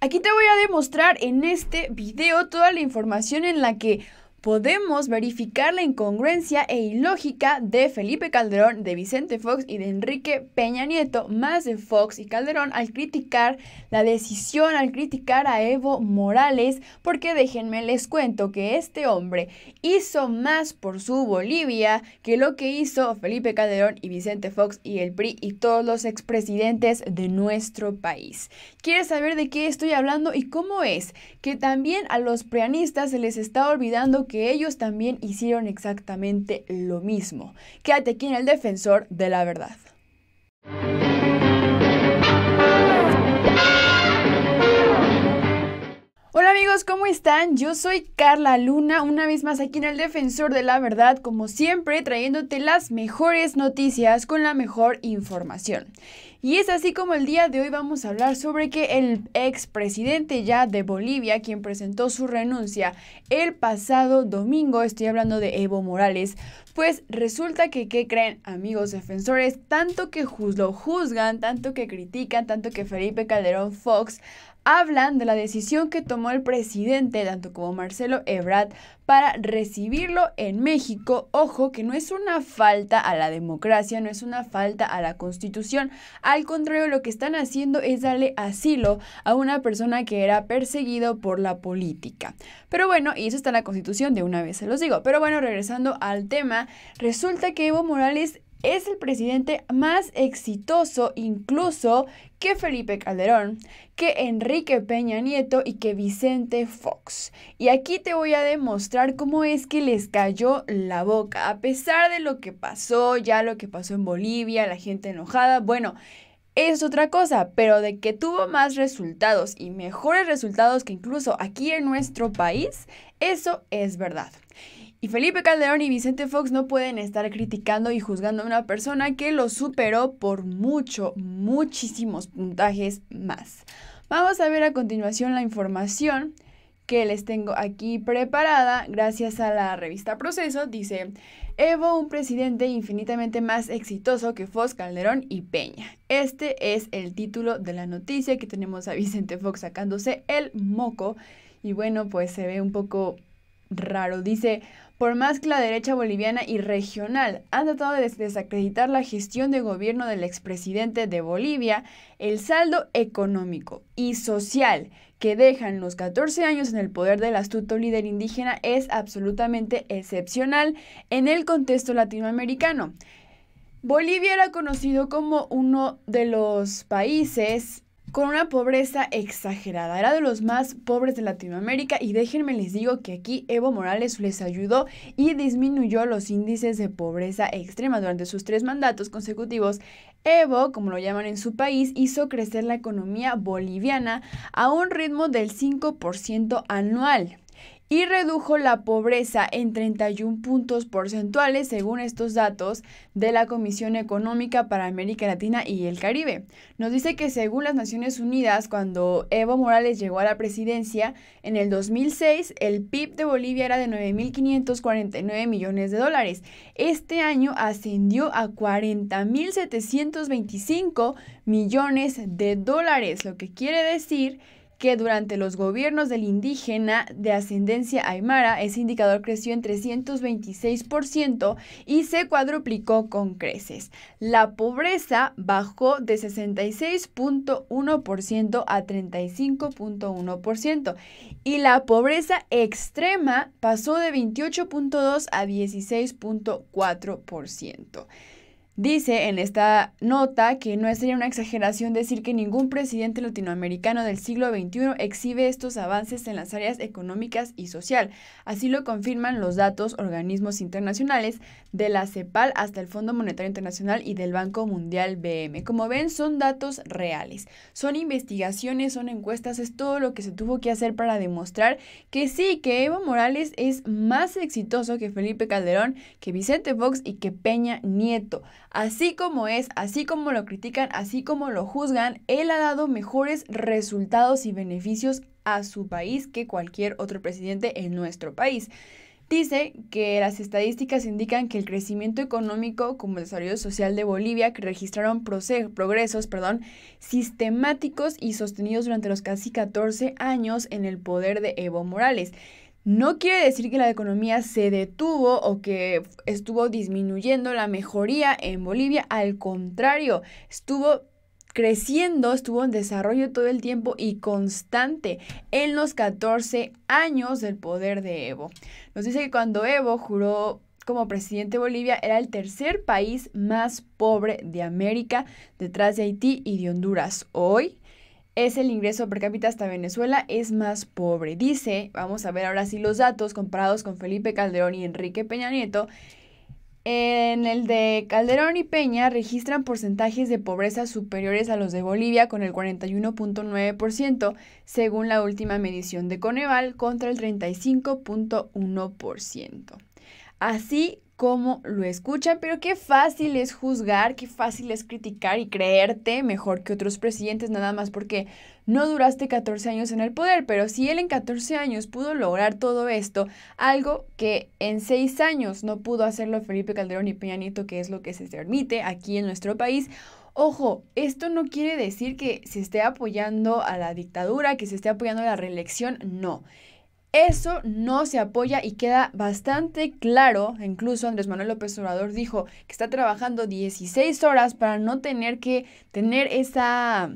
Aquí te voy a demostrar en este video toda la información en la que podemos verificar la incongruencia e ilógica de Felipe Calderón, de Vicente Fox y de Enrique Peña Nieto, más de Fox y Calderón, al criticar la decisión, al criticar a Evo Morales, porque déjenme les cuento que este hombre hizo más por su Bolivia que lo que hizo Felipe Calderón y Vicente Fox y el PRI y todos los expresidentes de nuestro país. ¿Quieres saber de qué estoy hablando y cómo es que también a los preanistas se les está olvidando que ellos también hicieron exactamente lo mismo. Quédate aquí en el defensor de la verdad. Hola amigos, ¿cómo están? Yo soy Carla Luna, una vez más aquí en el Defensor de la Verdad, como siempre, trayéndote las mejores noticias con la mejor información. Y es así como el día de hoy vamos a hablar sobre que el expresidente ya de Bolivia, quien presentó su renuncia el pasado domingo, estoy hablando de Evo Morales, pues resulta que, ¿qué creen amigos defensores? Tanto que lo juzgan, tanto que critican, tanto que Felipe Calderón Fox hablan de la decisión que tomó el presidente, tanto como Marcelo Ebrard, para recibirlo en México. Ojo que no es una falta a la democracia, no es una falta a la constitución. Al contrario, lo que están haciendo es darle asilo a una persona que era perseguido por la política. Pero bueno, y eso está en la constitución, de una vez se los digo. Pero bueno, regresando al tema, resulta que Evo Morales es el presidente más exitoso incluso que Felipe Calderón, que Enrique Peña Nieto y que Vicente Fox. Y aquí te voy a demostrar cómo es que les cayó la boca, a pesar de lo que pasó, ya lo que pasó en Bolivia, la gente enojada, bueno. Es otra cosa, pero de que tuvo más resultados y mejores resultados que incluso aquí en nuestro país, eso es verdad. Y Felipe Calderón y Vicente Fox no pueden estar criticando y juzgando a una persona que lo superó por mucho, muchísimos puntajes más. Vamos a ver a continuación la información que les tengo aquí preparada gracias a la revista Proceso. Dice, Evo, un presidente infinitamente más exitoso que Fox, Calderón y Peña. Este es el título de la noticia que tenemos a Vicente Fox sacándose el moco. Y bueno, pues se ve un poco raro. Dice, por más que la derecha boliviana y regional han tratado de desacreditar la gestión de gobierno del expresidente de Bolivia, el saldo económico y social que dejan los 14 años en el poder del astuto líder indígena es absolutamente excepcional en el contexto latinoamericano. Bolivia era conocido como uno de los países con una pobreza exagerada. Era de los más pobres de Latinoamérica y déjenme les digo que aquí Evo Morales les ayudó y disminuyó los índices de pobreza extrema. Durante sus tres mandatos consecutivos, Evo, como lo llaman en su país, hizo crecer la economía boliviana a un ritmo del 5% anual y redujo la pobreza en 31 puntos porcentuales según estos datos de la Comisión Económica para América Latina y el Caribe. Nos dice que según las Naciones Unidas, cuando Evo Morales llegó a la presidencia en el 2006, el PIB de Bolivia era de 9.549 millones de dólares. Este año ascendió a 40.725 millones de dólares, lo que quiere decir que durante los gobiernos del indígena de ascendencia aymara, ese indicador creció en 326% y se cuadruplicó con creces. La pobreza bajó de 66.1% a 35.1% y la pobreza extrema pasó de 28.2 a 16.4%. Dice en esta nota que no sería una exageración decir que ningún presidente latinoamericano del siglo XXI exhibe estos avances en las áreas económicas y social. Así lo confirman los datos organismos internacionales de la CEPAL hasta el Fondo Monetario Internacional y del Banco Mundial BM. Como ven, son datos reales. Son investigaciones, son encuestas, es todo lo que se tuvo que hacer para demostrar que sí, que Evo Morales es más exitoso que Felipe Calderón, que Vicente Fox y que Peña Nieto. Así como es, así como lo critican, así como lo juzgan, él ha dado mejores resultados y beneficios a su país que cualquier otro presidente en nuestro país. Dice que las estadísticas indican que el crecimiento económico como el desarrollo social de Bolivia registraron progresos perdón, sistemáticos y sostenidos durante los casi 14 años en el poder de Evo Morales. No quiere decir que la economía se detuvo o que estuvo disminuyendo la mejoría en Bolivia, al contrario, estuvo creciendo, estuvo en desarrollo todo el tiempo y constante en los 14 años del poder de Evo. Nos dice que cuando Evo juró como presidente de Bolivia era el tercer país más pobre de América, detrás de Haití y de Honduras. Hoy es el ingreso per cápita hasta Venezuela es más pobre. Dice, vamos a ver ahora sí los datos comparados con Felipe Calderón y Enrique Peña Nieto. En el de Calderón y Peña registran porcentajes de pobreza superiores a los de Bolivia con el 41.9% según la última medición de Coneval contra el 35.1%. Así cómo lo escuchan, pero qué fácil es juzgar, qué fácil es criticar y creerte mejor que otros presidentes, nada más porque no duraste 14 años en el poder, pero si él en 14 años pudo lograr todo esto, algo que en 6 años no pudo hacerlo Felipe Calderón y Peña Nieto, que es lo que se permite aquí en nuestro país, Ojo, esto no quiere decir que se esté apoyando a la dictadura, que se esté apoyando a la reelección, no. Eso no se apoya y queda bastante claro, incluso Andrés Manuel López Obrador dijo que está trabajando 16 horas para no tener que tener esa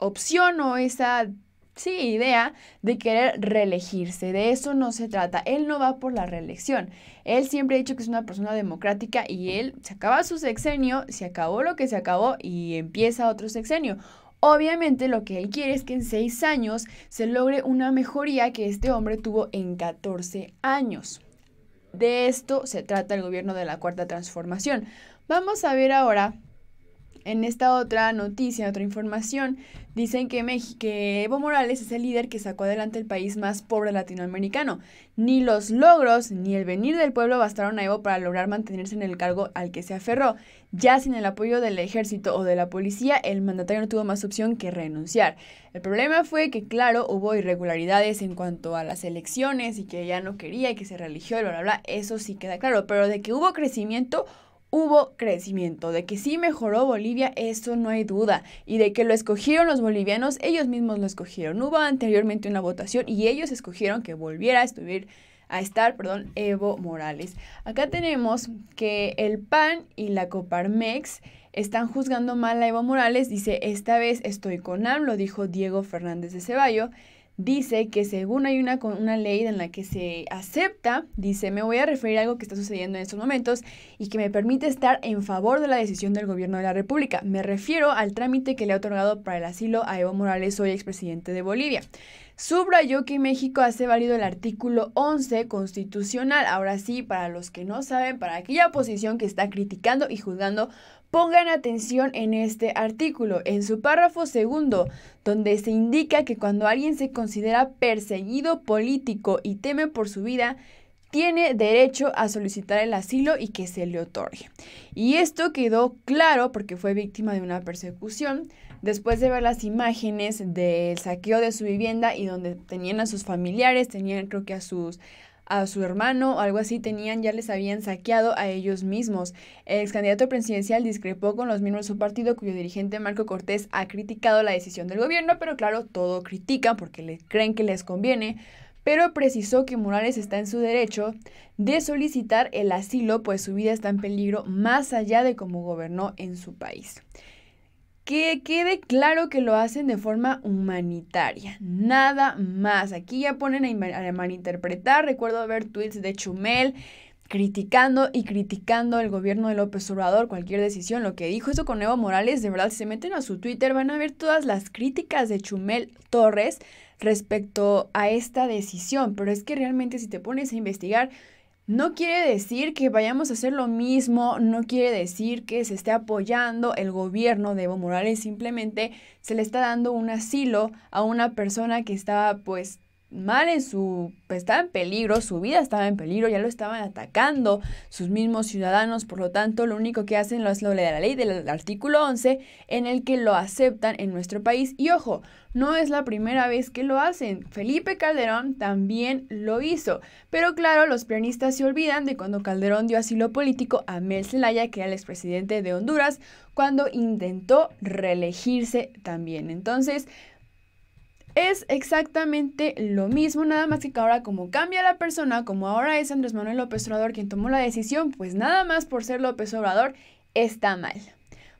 opción o esa sí, idea de querer reelegirse. De eso no se trata. Él no va por la reelección. Él siempre ha dicho que es una persona democrática y él se acaba su sexenio, se acabó lo que se acabó y empieza otro sexenio. Obviamente lo que él quiere es que en 6 años se logre una mejoría que este hombre tuvo en 14 años. De esto se trata el gobierno de la Cuarta Transformación. Vamos a ver ahora en esta otra noticia, otra información, dicen que, México, Evo Morales es el líder que sacó adelante el país más pobre latinoamericano. Ni los logros ni el venir del pueblo bastaron a Evo para lograr mantenerse en el cargo al que se aferró. Ya sin el apoyo del ejército o de la policía, el mandatario no tuvo más opción que renunciar. El problema fue que, claro, hubo irregularidades en cuanto a las elecciones y que ya no quería y que se religió, bla, bla, bla. Eso sí queda claro, pero de que hubo crecimiento, hubo crecimiento, de que sí mejoró Bolivia, eso no hay duda, y de que lo escogieron los bolivianos, ellos mismos lo escogieron. Hubo anteriormente una votación y ellos escogieron que volviera a estar, perdón, Evo Morales. Acá tenemos que el PAN y la Coparmex están juzgando mal a Evo Morales, dice, esta vez estoy con AMLO, dijo Diego Fernández de Ceballos, dice que según hay una, una ley en la que se acepta, dice, me voy a referir a algo que está sucediendo en estos momentos y que me permite estar en favor de la decisión del gobierno de la República. Me refiero al trámite que le ha otorgado para el asilo a Evo Morales, hoy expresidente de Bolivia. Subrayó que México hace válido el artículo 11 constitucional. Ahora sí, para los que no saben, para aquella oposición que está criticando y juzgando, pongan atención en este artículo, en su párrafo segundo, donde se indica que cuando alguien se considera perseguido político y teme por su vida, tiene derecho a solicitar el asilo y que se le otorgue. Y esto quedó claro porque fue víctima de una persecución después de ver las imágenes del saqueo de su vivienda y donde tenían a sus familiares, tenían creo que a sus a su hermano o algo así tenían, ya les habían saqueado a ellos mismos. El ex candidato presidencial discrepó con los miembros de su partido, cuyo dirigente Marco Cortés ha criticado la decisión del gobierno, pero claro, todo critican porque creen que les conviene pero precisó que Morales está en su derecho de solicitar el asilo, pues su vida está en peligro más allá de cómo gobernó en su país. Que quede claro que lo hacen de forma humanitaria, nada más. Aquí ya ponen a, malinterpretar, recuerdo ver tweets de Chumel criticando y criticando el gobierno de López Obrador, cualquier decisión, lo que dijo eso con Evo Morales, de verdad, si se meten a su Twitter van a ver todas las críticas de Chumel Torres respecto a esta decisión, pero es que realmente si te pones a investigar, no quiere decir que vayamos a hacer lo mismo, no quiere decir que se esté apoyando el gobierno de Evo Morales, simplemente se le está dando un asilo a una persona que estaba pues mal en su, pues, estaba en peligro, su vida estaba en peligro, ya lo estaban atacando sus mismos ciudadanos, por lo tanto lo único que hacen es lo de la ley del artículo 11 en el que lo aceptan en nuestro país. Y ojo, no es la primera vez que lo hacen, Felipe Calderón también lo hizo, pero claro, los pianistas se olvidan de cuando Calderón dio asilo político a Mel Zelaya, que era el expresidente de Honduras, cuando intentó reelegirse también. Entonces, es exactamente lo mismo, nada más que ahora como cambia la persona, como ahora es Andrés Manuel López Obrador quien tomó la decisión, pues nada más por ser López Obrador está mal.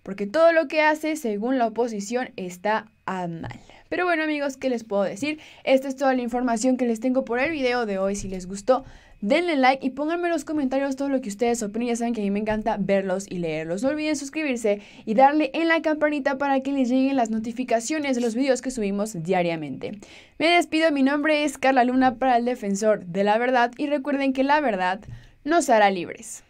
Porque todo lo que hace, según la oposición, está mal. Pero bueno amigos, ¿qué les puedo decir? Esta es toda la información que les tengo por el video de hoy. Si les gustó, Denle like y pónganme en los comentarios todo lo que ustedes opinen, Ya saben que a mí me encanta verlos y leerlos. No olviden suscribirse y darle en la campanita para que les lleguen las notificaciones de los videos que subimos diariamente. Me despido, mi nombre es Carla Luna para el Defensor de la Verdad y recuerden que la verdad nos hará libres.